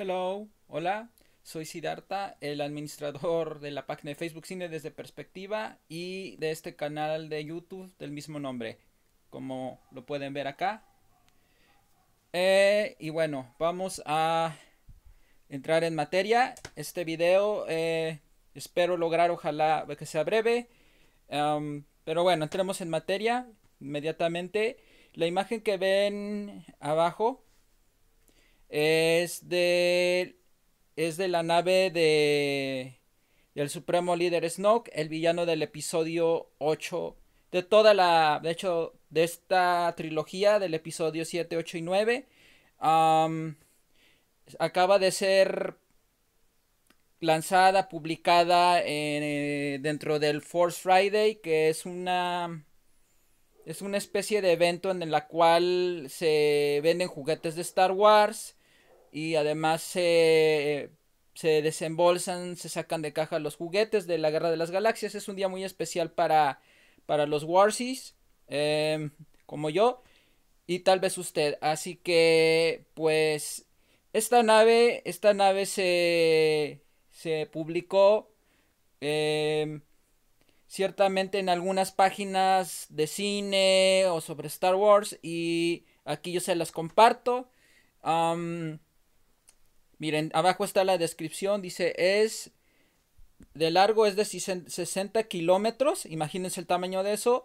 Hello, hola, soy Sidarta, el administrador de la página de Facebook Cine desde Perspectiva y de este canal de YouTube del mismo nombre, como lo pueden ver acá. Eh, y bueno, vamos a entrar en materia. Este video eh, espero lograr, ojalá que sea breve. pero bueno, entremos en materia inmediatamente. La imagen que ven abajo es de, es de la nave de, del supremo líder Snoke, el villano del episodio 8, de toda la, de hecho, de esta trilogía del episodio 7, 8 y 9. acaba de ser lanzada, publicada eh, dentro del Force Friday, que es una es una especie de evento en la cual se venden juguetes de Star Wars, y además se, se desembolsan, se sacan de caja los juguetes de la Guerra de las Galaxias. Es un día muy especial para, para los Warsies, em, como yo, y tal vez usted. Así que, pues, esta nave, esta nave se, se publicó em, ciertamente en algunas páginas de cine o sobre Star Wars y aquí yo se las comparto. Miren, abajo está la descripción, dice es de largo es de 60 kilómetros, imagínense el tamaño de eso.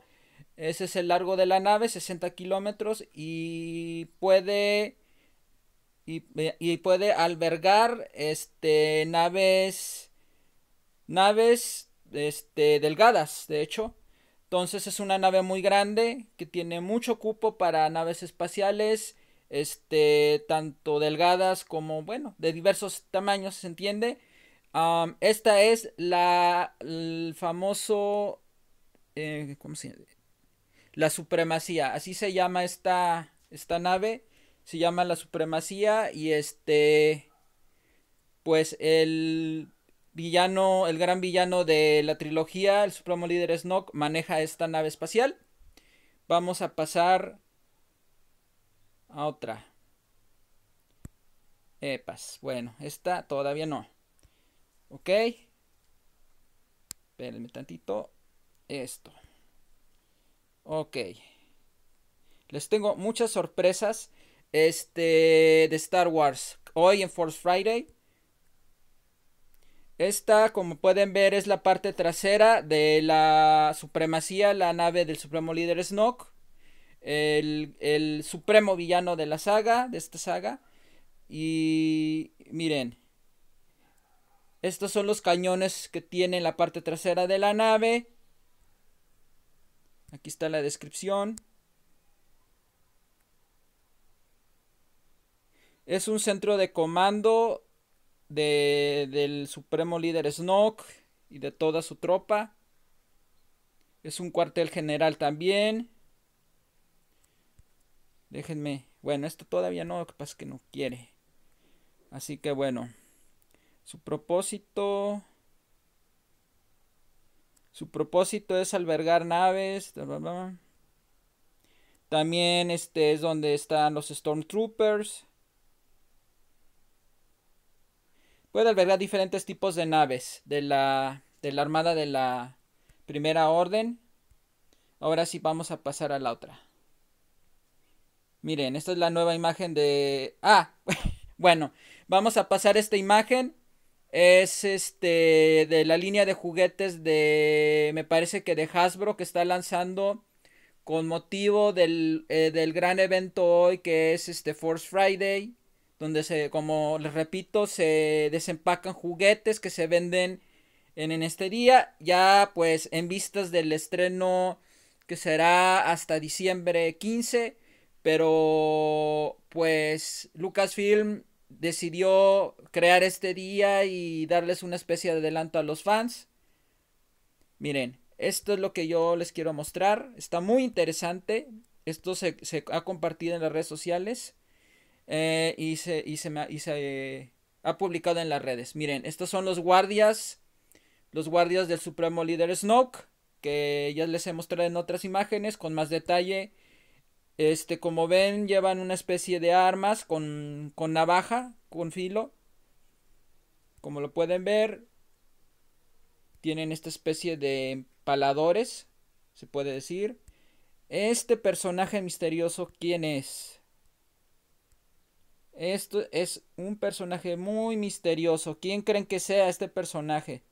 Ese es el largo de la nave, 60 kilómetros, y puede, puede albergar este, naves, naves este, delgadas, de hecho. Entonces es una nave muy grande que tiene mucho cupo para naves espaciales este, tanto delgadas como, bueno, de diversos tamaños, ¿se entiende? esta es la, famoso, eh, ¿cómo se La supremacía, así se llama esta, esta nave, se llama la supremacía y este, pues el villano, el gran villano de la trilogía, el supremo líder Snoke, maneja esta nave espacial. Vamos a pasar a otra. Epas, bueno, esta todavía no. Ok. Espérenme tantito. Esto. Ok. Les tengo muchas sorpresas. Este. De Star Wars. Hoy en Force Friday. Esta, como pueden ver, es la parte trasera de la supremacía, la nave del supremo líder Snoke el, supremo villano de la saga, de esta saga. Y miren, estos son los cañones que tiene la parte trasera de la nave. Aquí está la descripción. Es un centro de comando de, del supremo líder Snoke y de toda su tropa. Es un cuartel general también. Déjenme. Bueno, esto todavía no, lo que es que no quiere. Así que bueno. Su propósito. Su propósito es albergar naves. También este es donde están los Stormtroopers. Puede albergar diferentes tipos de naves de la, de la Armada de la Primera Orden. Ahora sí vamos a pasar a la otra. Miren, esta es la nueva imagen de... Ah, bueno, vamos a pasar esta imagen. Es este de la línea de juguetes de... Me parece que de Hasbro que está lanzando con motivo eh, del, gran evento hoy que es este Force Friday. Donde se, como les repito, se desempacan juguetes que se venden en, en este día. Ya pues en vistas del estreno que será hasta diciembre 15 pero pues Lucasfilm decidió crear este día y darles una especie de adelanto a los fans. Miren, esto es lo que yo les quiero mostrar. Está muy interesante. Esto se, ha compartido en las redes sociales eh, y se, ha publicado en las redes. Miren, estos son los guardias, los guardias del supremo líder Snoke, que ya les he mostrado en otras imágenes con más detalle este, como ven, llevan una especie de armas con, con navaja, con filo. Como lo pueden ver, tienen esta especie de paladores, se puede decir. Este personaje misterioso, ¿quién es? Esto es un personaje muy misterioso. ¿Quién creen que sea este personaje?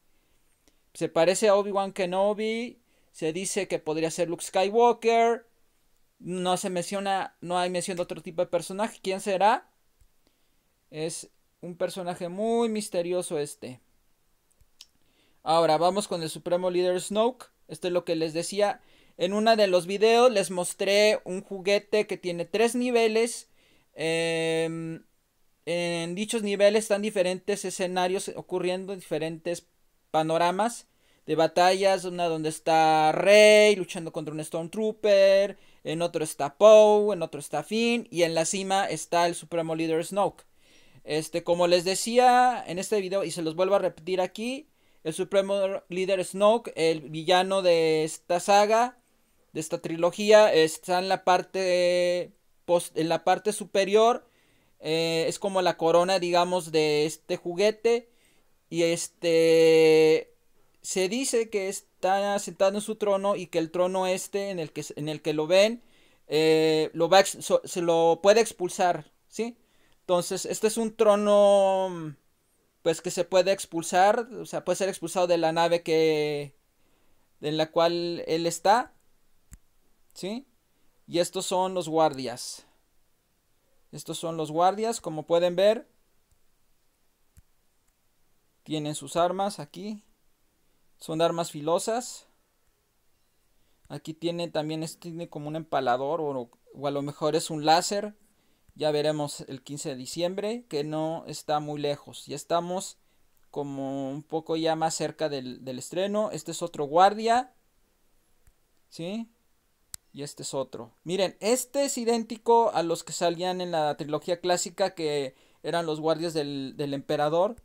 Se parece a Obi-Wan Kenobi. Se dice que podría ser Luke Skywalker. No se menciona, no hay mención de otro tipo de personaje. ¿Quién será? Es un personaje muy misterioso este. Ahora vamos con el supremo líder Snoke. Esto es lo que les decía. En uno de los videos les mostré un juguete que tiene tres niveles. Em, en dichos niveles están diferentes escenarios ocurriendo, diferentes panoramas de batallas, una donde está Rey luchando contra un Stormtrooper, en otro está Poe, en otro está Finn y en la cima está el Supremo Líder Snoke. Este, como les decía en este video y se los vuelvo a repetir aquí, el Supremo Líder Snoke, el villano de esta saga, de esta trilogía, está en la parte en la parte superior, eh, es como la corona, digamos, de este juguete y este se dice que está sentado en su trono y que el trono este en el que, en el que lo ven eh, lo se lo puede expulsar, ¿sí? Entonces, este es un trono pues que se puede expulsar, o sea, puede ser expulsado de la nave que en la cual él está, ¿sí? Y estos son los guardias. Estos son los guardias, como pueden ver. Tienen sus armas aquí. Son armas filosas. Aquí tiene también este tiene como un empalador o, a lo mejor es un láser. Ya veremos el 15 de diciembre que no está muy lejos. Ya estamos como un poco ya más cerca del, estreno. Este es otro guardia. ¿Sí? Y este es otro. Miren, este es idéntico a los que salían en la trilogía clásica que eran los guardias del, del emperador.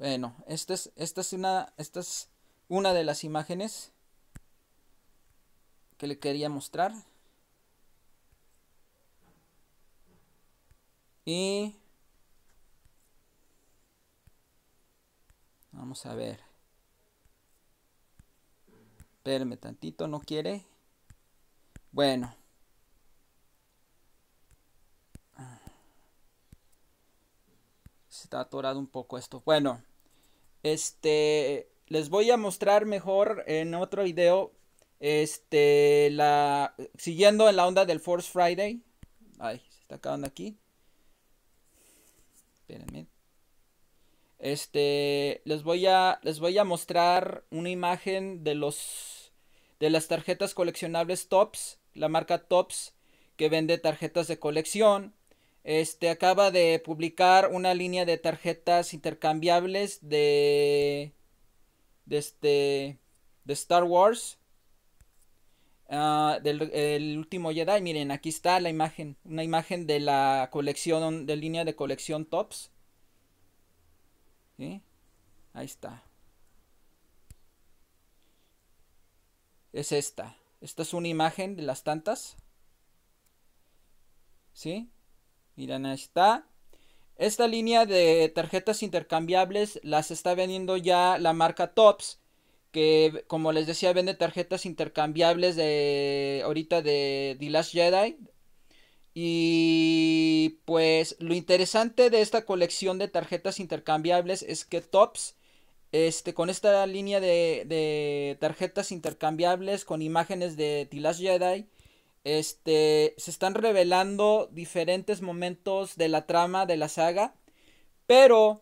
Bueno, esta es, esta es, una, esta es una de las imágenes que le quería mostrar. Y vamos a ver. Espérame tantito, no quiere. Bueno. Se está atorado un poco esto. Bueno. Este, les voy a mostrar mejor en otro video, este, la, siguiendo en la onda del Force Friday. Ay, se está acabando aquí. Espérenme. Este, les voy a, les voy a mostrar una imagen de los, de las tarjetas coleccionables Tops, la marca Tops, que vende tarjetas de colección este acaba de publicar una línea de tarjetas intercambiables de de este de Star Wars ah, del el último Jedi. Miren, aquí está la imagen, una imagen de la colección de línea de colección Tops. Ahí está. Es esta. Esta es una imagen de las tantas. ¿Sí? Miren, está. Esta línea de tarjetas intercambiables las está vendiendo ya la marca Tops, que como les decía vende tarjetas intercambiables de ahorita de The Last Jedi. Y pues lo interesante de esta colección de tarjetas intercambiables es que Tops, este, con esta línea de, de tarjetas intercambiables con imágenes de The Last Jedi, este, se están revelando diferentes momentos de la trama de la saga, pero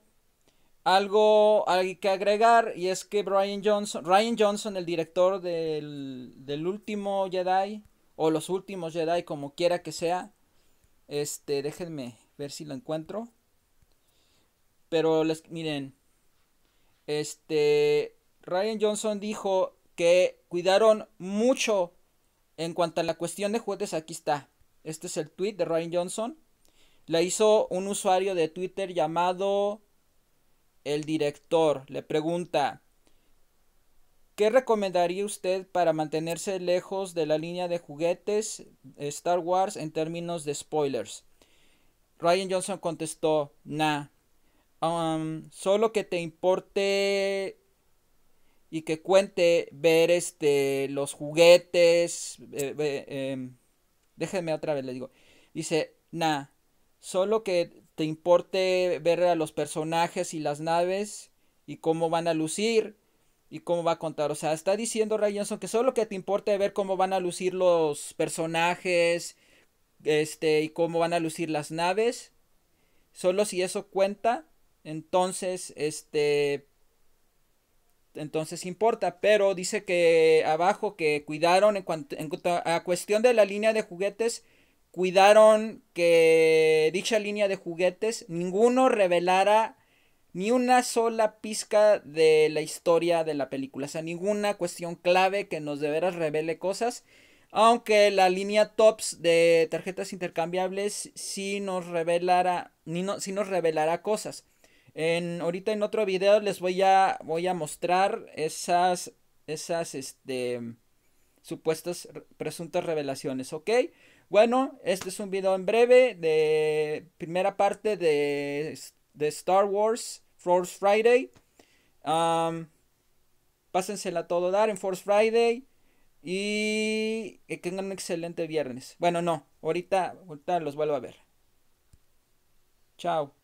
algo hay que agregar y es que Brian Johnson, Ryan Johnson, el director del, del último Jedi, o los últimos Jedi, como quiera que sea, este, déjenme ver si lo encuentro. Pero les, miren, este, Ryan Johnson dijo que cuidaron mucho en cuanto a la cuestión de juguetes, aquí está. Este es el tweet de Ryan Johnson. La hizo un usuario de Twitter llamado el director. Le pregunta, ¿qué recomendaría usted para mantenerse lejos de la línea de juguetes eh, Star Wars en términos de spoilers? Ryan Johnson contestó, nah, um, solo que te importe y que cuente ver este los juguetes. Eh, em, déjenme otra vez, le digo. Dice, nah, solo que te importe ver a los personajes y las naves y cómo van a lucir y cómo va a contar. O sea, está diciendo Ray que solo que te importe ver cómo van a lucir los personajes este, y cómo van a lucir las naves. Solo si eso cuenta, entonces, este, entonces importa, pero dice que abajo que cuidaron en cuanto, en a cuestión de la línea de juguetes, cuidaron que dicha línea de juguetes ninguno revelara ni una sola pizca de la historia de la película, o sea, ninguna cuestión clave que nos de veras revele cosas. Aunque la línea tops de tarjetas intercambiables sí nos revelara ni sí nos revelará cosas ahorita en otro video les voy a, voy a mostrar esas, esas, este, supuestas presuntas revelaciones, ¿ok? Bueno, este es un video en breve de primera parte de, Star Wars Force Friday. Um, pásensela todo dar en Force Friday. Y que tengan un excelente viernes. Bueno, no, ahorita, ahorita los vuelvo a ver. Chao.